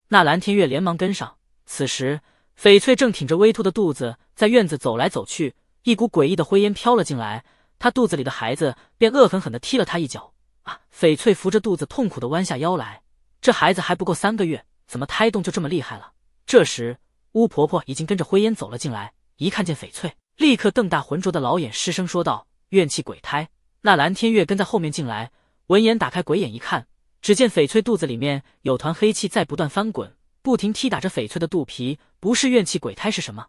那蓝天月连忙跟上。此时，翡翠正挺着微凸的肚子在院子走来走去。一股诡异的灰烟飘了进来，她肚子里的孩子便恶狠狠地踢了她一脚。啊！翡翠扶着肚子，痛苦地弯下腰来。这孩子还不够三个月，怎么胎动就这么厉害了？这时，巫婆婆已经跟着灰烟走了进来，一看见翡翠。立刻瞪大浑浊的老眼，失声说道：“怨气鬼胎！”那蓝天月跟在后面进来，闻言打开鬼眼一看，只见翡翠肚子里面有团黑气在不断翻滚，不停踢打着翡翠的肚皮，不是怨气鬼胎是什么？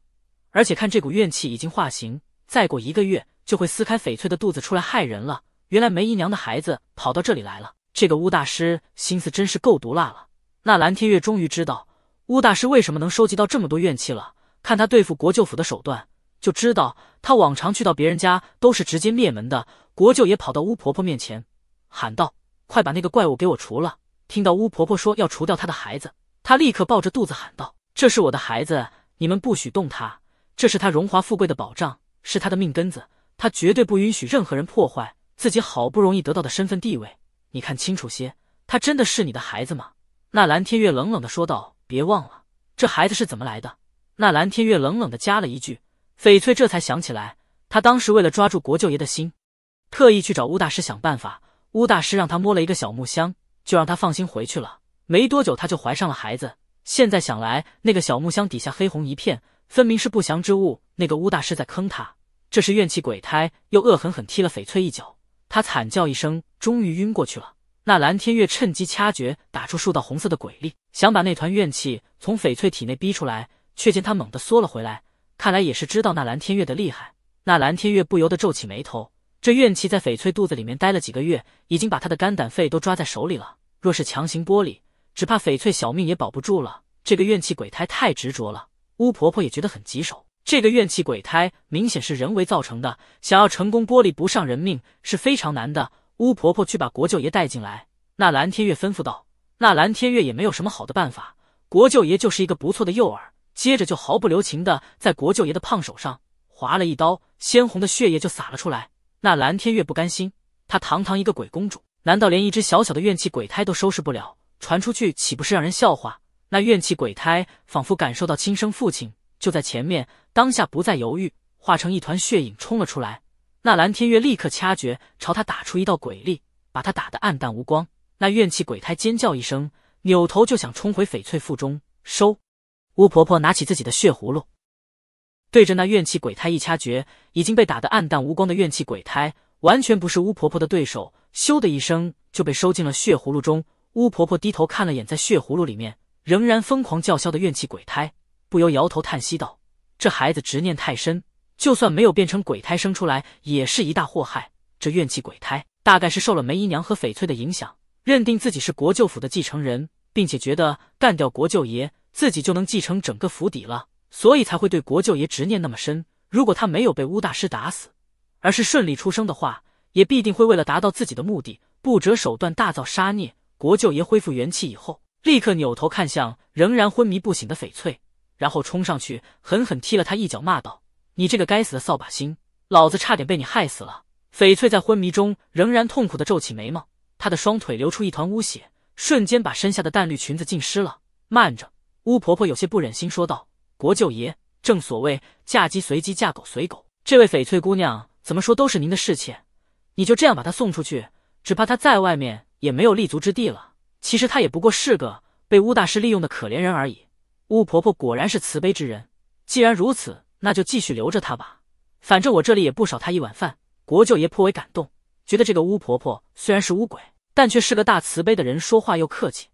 而且看这股怨气已经化形，再过一个月就会撕开翡翠的肚子出来害人了。原来梅姨娘的孩子跑到这里来了，这个巫大师心思真是够毒辣了。那蓝天月终于知道巫大师为什么能收集到这么多怨气了，看他对付国舅府的手段。就知道他往常去到别人家都是直接灭门的。国舅也跑到巫婆婆面前喊道：“快把那个怪物给我除了！”听到巫婆婆说要除掉他的孩子，他立刻抱着肚子喊道：“这是我的孩子，你们不许动他！这是他荣华富贵的保障，是他的命根子，他绝对不允许任何人破坏自己好不容易得到的身份地位！你看清楚些，他真的是你的孩子吗？”那蓝天月冷冷的说道：“别忘了，这孩子是怎么来的？”那蓝天月冷冷的加了一句。翡翠这才想起来，他当时为了抓住国舅爷的心，特意去找乌大师想办法。乌大师让他摸了一个小木箱，就让他放心回去了。没多久，他就怀上了孩子。现在想来，那个小木箱底下黑红一片，分明是不祥之物。那个乌大师在坑他，这是怨气鬼胎，又恶狠狠踢了翡翠一脚。他惨叫一声，终于晕过去了。那蓝天月趁机掐诀，打出数道红色的鬼力，想把那团怨气从翡翠体内逼出来，却见他猛地缩了回来。看来也是知道那蓝天月的厉害，那蓝天月不由得皱起眉头。这怨气在翡翠肚子里面待了几个月，已经把她的肝胆肺都抓在手里了。若是强行剥离，只怕翡翠小命也保不住了。这个怨气鬼胎太执着了，巫婆婆也觉得很棘手。这个怨气鬼胎明显是人为造成的，想要成功剥离不上人命是非常难的。巫婆婆去把国舅爷带进来。那蓝天月吩咐道：“那蓝天月也没有什么好的办法，国舅爷就是一个不错的诱饵。”接着就毫不留情的在国舅爷的胖手上划了一刀，鲜红的血液就洒了出来。那蓝天月不甘心，她堂堂一个鬼公主，难道连一只小小的怨气鬼胎都收拾不了？传出去岂不是让人笑话？那怨气鬼胎仿佛感受到亲生父亲就在前面，当下不再犹豫，化成一团血影冲了出来。那蓝天月立刻掐诀，朝他打出一道鬼力，把他打得暗淡无光。那怨气鬼胎尖叫一声，扭头就想冲回翡翠腹中收。巫婆婆拿起自己的血葫芦，对着那怨气鬼胎一掐诀，已经被打得暗淡无光的怨气鬼胎完全不是巫婆婆的对手，咻的一声就被收进了血葫芦中。巫婆婆低头看了眼在血葫芦里面仍然疯狂叫嚣的怨气鬼胎，不由摇头叹息道：“这孩子执念太深，就算没有变成鬼胎生出来，也是一大祸害。这怨气鬼胎大概是受了梅姨娘和翡翠的影响，认定自己是国舅府的继承人，并且觉得干掉国舅爷。”自己就能继承整个府邸了，所以才会对国舅爷执念那么深。如果他没有被巫大师打死，而是顺利出生的话，也必定会为了达到自己的目的，不择手段大造杀孽。国舅爷恢复元气以后，立刻扭头看向仍然昏迷不醒的翡翠，然后冲上去狠狠踢了他一脚，骂道：“你这个该死的扫把星，老子差点被你害死了！”翡翠在昏迷中仍然痛苦的皱起眉毛，她的双腿流出一团污血，瞬间把身下的淡绿裙子浸湿了。慢着！巫婆婆有些不忍心说道：“国舅爷，正所谓嫁鸡随鸡，嫁狗随狗。这位翡翠姑娘怎么说都是您的侍妾，你就这样把她送出去，只怕她在外面也没有立足之地了。其实她也不过是个被巫大师利用的可怜人而已。”巫婆婆果然是慈悲之人，既然如此，那就继续留着她吧。反正我这里也不少她一碗饭。国舅爷颇为感动，觉得这个巫婆婆虽然是巫鬼，但却是个大慈悲的人，说话又客气。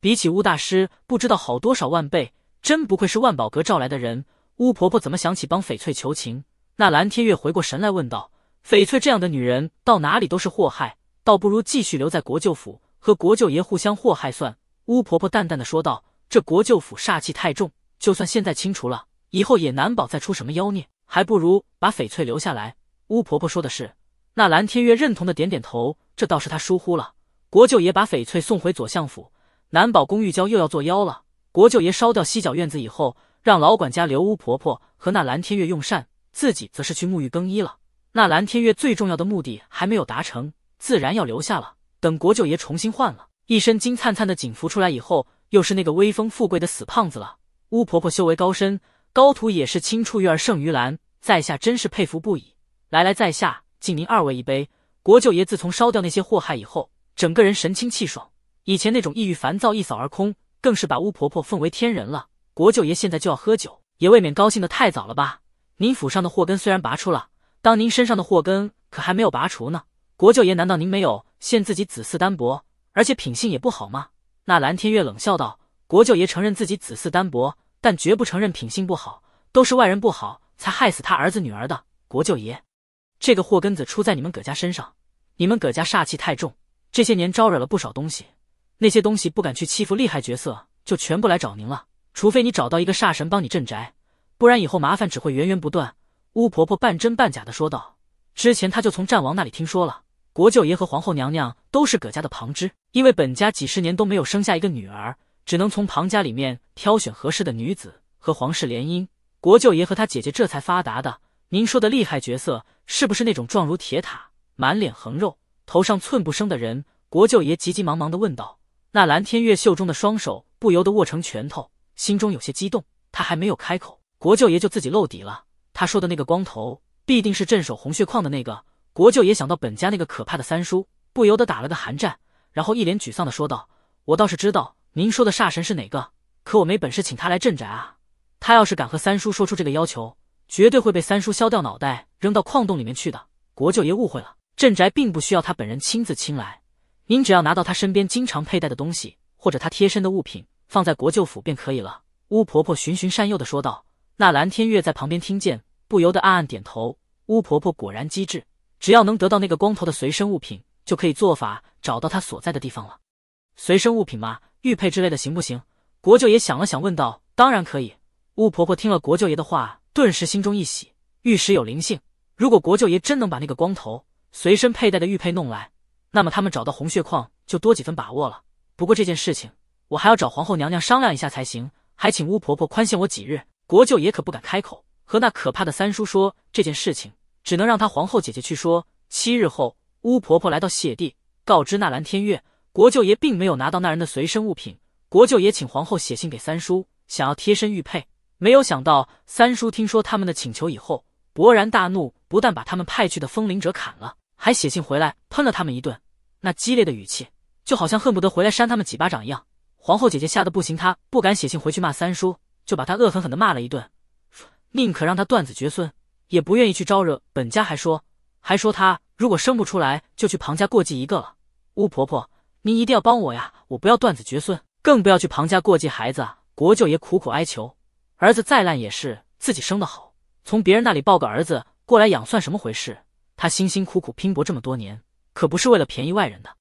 比起巫大师，不知道好多少万倍，真不愧是万宝阁召来的人。巫婆婆怎么想起帮翡翠求情？那蓝天月回过神来问道：“翡翠这样的女人，到哪里都是祸害，倒不如继续留在国舅府，和国舅爷互相祸害算。”巫婆婆淡淡的说道：“这国舅府煞气太重，就算现在清除了，以后也难保再出什么妖孽，还不如把翡翠留下来。”巫婆婆说的是，那蓝天月认同的点点头，这倒是他疏忽了。国舅爷把翡翠送回左相府。难保宫玉娇又要作妖了。国舅爷烧掉西角院子以后，让老管家刘巫婆婆和那蓝天月用膳，自己则是去沐浴更衣了。那蓝天月最重要的目的还没有达成，自然要留下了。等国舅爷重新换了一身金灿灿的锦服出来以后，又是那个威风富贵的死胖子了。巫婆婆修为高深，高徒也是青出于而胜于蓝，在下真是佩服不已。来来，在下敬您二位一杯。国舅爷自从烧掉那些祸害以后，整个人神清气爽。以前那种抑郁烦躁一扫而空，更是把巫婆婆奉为天人了。国舅爷现在就要喝酒，也未免高兴的太早了吧？您府上的祸根虽然拔出了，当您身上的祸根可还没有拔除呢。国舅爷，难道您没有嫌自己子嗣单薄，而且品性也不好吗？那蓝天月冷笑道：“国舅爷承认自己子嗣单薄，但绝不承认品性不好，都是外人不好才害死他儿子女儿的。国舅爷，这个祸根子出在你们葛家身上，你们葛家煞气太重，这些年招惹了不少东西。”那些东西不敢去欺负厉害角色，就全部来找您了。除非你找到一个煞神帮你镇宅，不然以后麻烦只会源源不断。巫婆婆半真半假的说道：“之前她就从战王那里听说了，国舅爷和皇后娘娘都是葛家的旁支，因为本家几十年都没有生下一个女儿，只能从旁家里面挑选合适的女子和皇室联姻，国舅爷和他姐姐这才发达的。”您说的厉害角色，是不是那种壮如铁塔、满脸横肉、头上寸不生的人？”国舅爷急急忙忙的问道。那蓝天月袖中的双手不由得握成拳头，心中有些激动。他还没有开口，国舅爷就自己露底了。他说的那个光头，必定是镇守红血矿的那个。国舅爷想到本家那个可怕的三叔，不由得打了个寒战，然后一脸沮丧的说道：“我倒是知道您说的煞神是哪个，可我没本事请他来镇宅啊。他要是敢和三叔说出这个要求，绝对会被三叔削掉脑袋，扔到矿洞里面去的。国舅爷误会了，镇宅并不需要他本人亲自亲来。”您只要拿到他身边经常佩戴的东西，或者他贴身的物品，放在国舅府便可以了。巫婆婆循循善诱地说道。那蓝天月在旁边听见，不由得暗暗点头。巫婆婆果然机智，只要能得到那个光头的随身物品，就可以做法找到他所在的地方了。随身物品嘛，玉佩之类的行不行？国舅爷想了想问道。当然可以。巫婆婆听了国舅爷的话，顿时心中一喜。玉石有灵性，如果国舅爷真能把那个光头随身佩戴的玉佩弄来。那么他们找到红血矿就多几分把握了。不过这件事情我还要找皇后娘娘商量一下才行，还请巫婆婆宽限我几日。国舅爷可不敢开口和那可怕的三叔说这件事情，只能让他皇后姐姐去说。七日后，巫婆婆来到谢地，告知纳兰天月，国舅爷并没有拿到那人的随身物品。国舅爷请皇后写信给三叔，想要贴身玉佩。没有想到三叔听说他们的请求以后，勃然大怒，不但把他们派去的风灵者砍了。还写信回来喷了他们一顿，那激烈的语气就好像恨不得回来扇他们几巴掌一样。皇后姐姐吓得不行，她不敢写信回去骂三叔，就把他恶狠狠地骂了一顿，宁可让他断子绝孙，也不愿意去招惹本家。还说还说他如果生不出来，就去庞家过继一个了。巫婆婆，您一定要帮我呀！我不要断子绝孙，更不要去庞家过继孩子。国舅爷苦苦哀求，儿子再烂也是自己生的好，从别人那里抱个儿子过来养算什么回事？他辛辛苦苦拼搏这么多年，可不是为了便宜外人的。